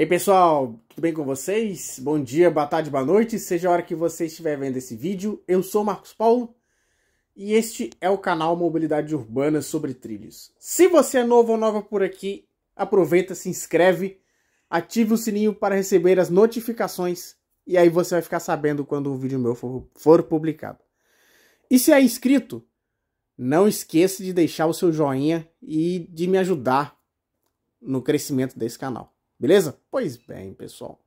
Ei pessoal, tudo bem com vocês? Bom dia, boa tarde, boa noite, seja a hora que você estiver vendo esse vídeo. Eu sou Marcos Paulo e este é o canal Mobilidade Urbana sobre Trilhos. Se você é novo ou nova por aqui, aproveita, se inscreve, ative o sininho para receber as notificações e aí você vai ficar sabendo quando um vídeo meu for, for publicado. E se é inscrito, não esqueça de deixar o seu joinha e de me ajudar no crescimento desse canal. Beleza? Pois bem, pessoal.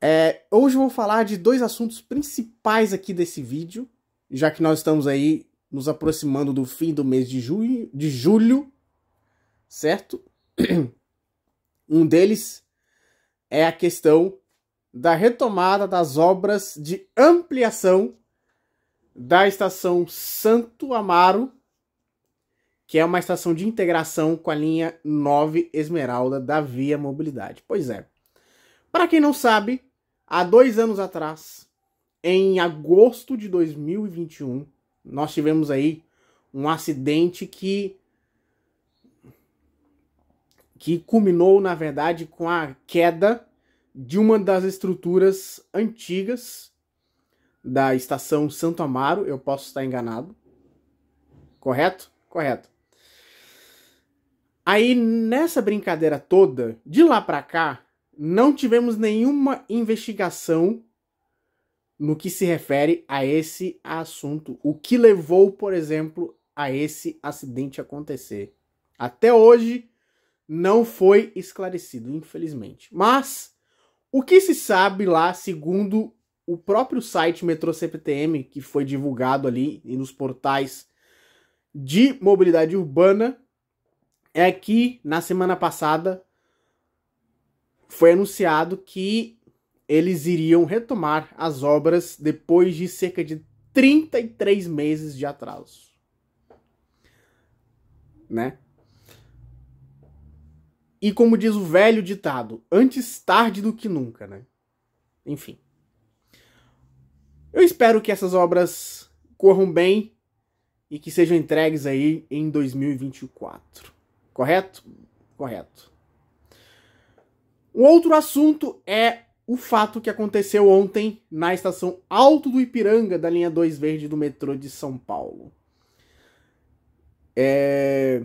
É, hoje vou falar de dois assuntos principais aqui desse vídeo, já que nós estamos aí nos aproximando do fim do mês de, junho, de julho, certo? Um deles é a questão da retomada das obras de ampliação da estação Santo Amaro que é uma estação de integração com a linha 9 Esmeralda da Via Mobilidade. Pois é. Para quem não sabe, há dois anos atrás, em agosto de 2021, nós tivemos aí um acidente que que culminou, na verdade, com a queda de uma das estruturas antigas da estação Santo Amaro, eu posso estar enganado. Correto? Correto. Aí nessa brincadeira toda, de lá para cá, não tivemos nenhuma investigação no que se refere a esse assunto. O que levou, por exemplo, a esse acidente acontecer. Até hoje não foi esclarecido, infelizmente. Mas o que se sabe lá, segundo o próprio site Metro CPTM, que foi divulgado ali nos portais de mobilidade urbana, é que na semana passada foi anunciado que eles iriam retomar as obras depois de cerca de 33 meses de atraso. Né? E como diz o velho ditado, antes tarde do que nunca, né? Enfim. Eu espero que essas obras corram bem e que sejam entregues aí em 2024. Correto? Correto. Um outro assunto é o fato que aconteceu ontem na estação Alto do Ipiranga, da linha 2 Verde do metrô de São Paulo. É...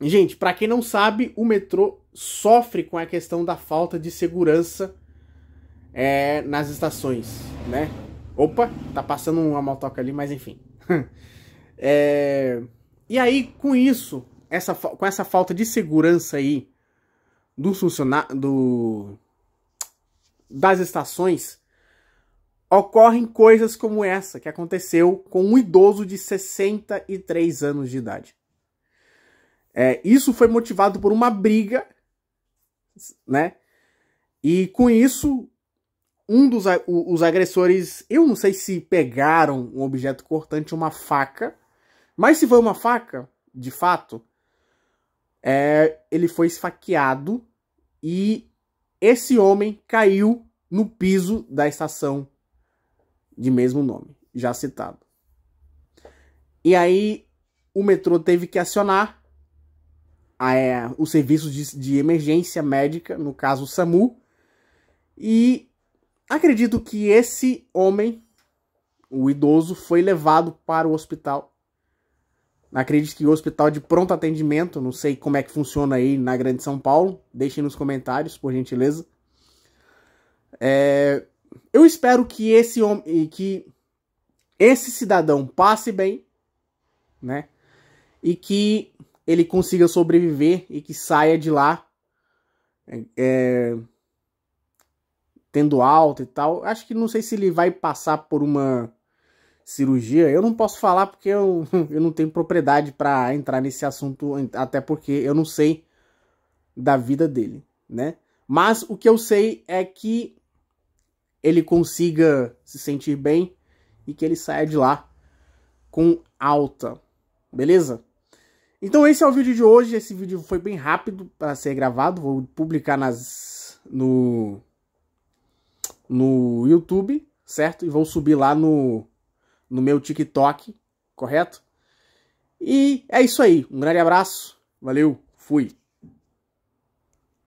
Gente, para quem não sabe, o metrô sofre com a questão da falta de segurança é, nas estações, né? Opa, tá passando uma motoca ali, mas enfim. é... E aí, com isso, essa, com essa falta de segurança aí do funcionário do, das estações, ocorrem coisas como essa que aconteceu com um idoso de 63 anos de idade. É, isso foi motivado por uma briga, né? E com isso, um dos os agressores, eu não sei se pegaram um objeto cortante, uma faca, mas se foi uma faca, de fato, é, ele foi esfaqueado e esse homem caiu no piso da estação de mesmo nome, já citado. E aí o metrô teve que acionar a, é, o serviço de, de emergência médica, no caso o SAMU, e acredito que esse homem, o idoso, foi levado para o hospital Acredito que o hospital de pronto atendimento, não sei como é que funciona aí na Grande São Paulo, deixem nos comentários, por gentileza. É, eu espero que esse homem, que esse cidadão passe bem, né? E que ele consiga sobreviver e que saia de lá é, tendo alta e tal. Acho que não sei se ele vai passar por uma cirurgia, eu não posso falar porque eu, eu não tenho propriedade para entrar nesse assunto, até porque eu não sei da vida dele, né? Mas o que eu sei é que ele consiga se sentir bem e que ele saia de lá com alta, beleza? Então esse é o vídeo de hoje, esse vídeo foi bem rápido para ser gravado, vou publicar nas no no YouTube, certo? E vou subir lá no no meu TikTok, correto? E é isso aí. Um grande abraço. Valeu. Fui.